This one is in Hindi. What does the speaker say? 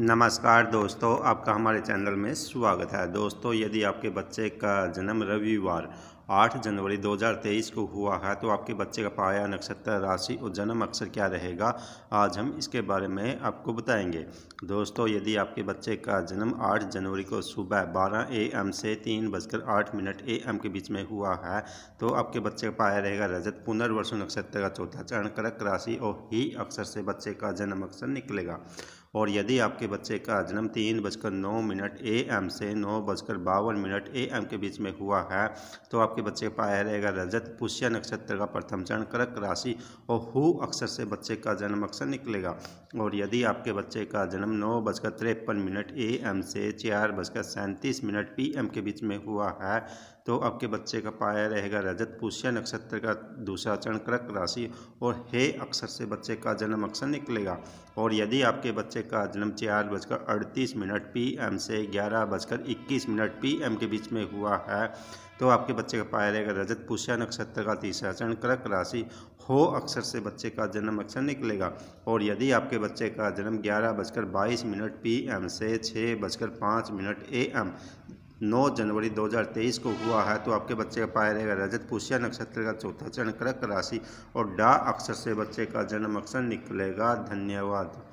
नमस्कार दोस्तों आपका हमारे चैनल में स्वागत है दोस्तों यदि आपके बच्चे का जन्म रविवार 8 जनवरी 2023 को हुआ है तो आपके बच्चे का पाया नक्षत्र राशि और जन्म अक्षर क्या रहेगा आज हम इसके बारे में आपको बताएंगे दोस्तों यदि आपके बच्चे का जन्म 8 जनवरी को सुबह 12 एम से तीन बजकर आठ मिनट एम के बीच में हुआ है तो आपके बच्चे का पाया रहेगा रजत पुनर्वसु नक्षत्र का चौथा चरण करक राशि और ही अक्षर से बच्चे का जन्म अक्षर निकलेगा और यदि आपके बच्चे का जन्म तीन बजकर नौ मिनट ए एम से नौ बजकर बावन मिनट ए एम के बीच में हुआ है तो आपके बच्चे का पाया रहेगा रजत पुष्य नक्षत्र का प्रथम चरण कर्क राशि और हु अक्षर से बच्चे का जन्म अक्षर निकलेगा और यदि आपके बच्चे का जन्म नौ बजकर तिरपन मिनट ए एम से चार बजकर सैंतीस मिनट पी एम के बीच में हुआ है तो आपके बच्चे का पाया रहेगा रजत पुष्य नक्षत्र का दूसरा चरण कर्क राशि और हे अक्षर से बच्चे का जन्म अक्षर निकलेगा और यदि आपके बच्चे से का जन्म चार बजकर अड़तीस मिनट पी एम से ग्यारह बजकर इक्कीस मिनट पी एम के बीच में हुआ है तो आपके बच्चे का पाया जाएगा रजत पुष्या नक्षत्र का तीसरा चरण कर्क राशि हो अक्षर से बच्चे का जन्म अक्षर निकलेगा और यदि आपके बच्चे का जन्म ग्यारह बजकर बाईस मिनट पी एम से छः बजकर पाँच मिनट ए एम नौ जनवरी 2023 को हुआ है तो आपके बच्चे का पाया जाएगा रजत पुष्या नक्षत्र का चौथा चरण कर्क राशि और डा अक्षर से बच्चे का जन्म अक्षर निकलेगा धन्यवाद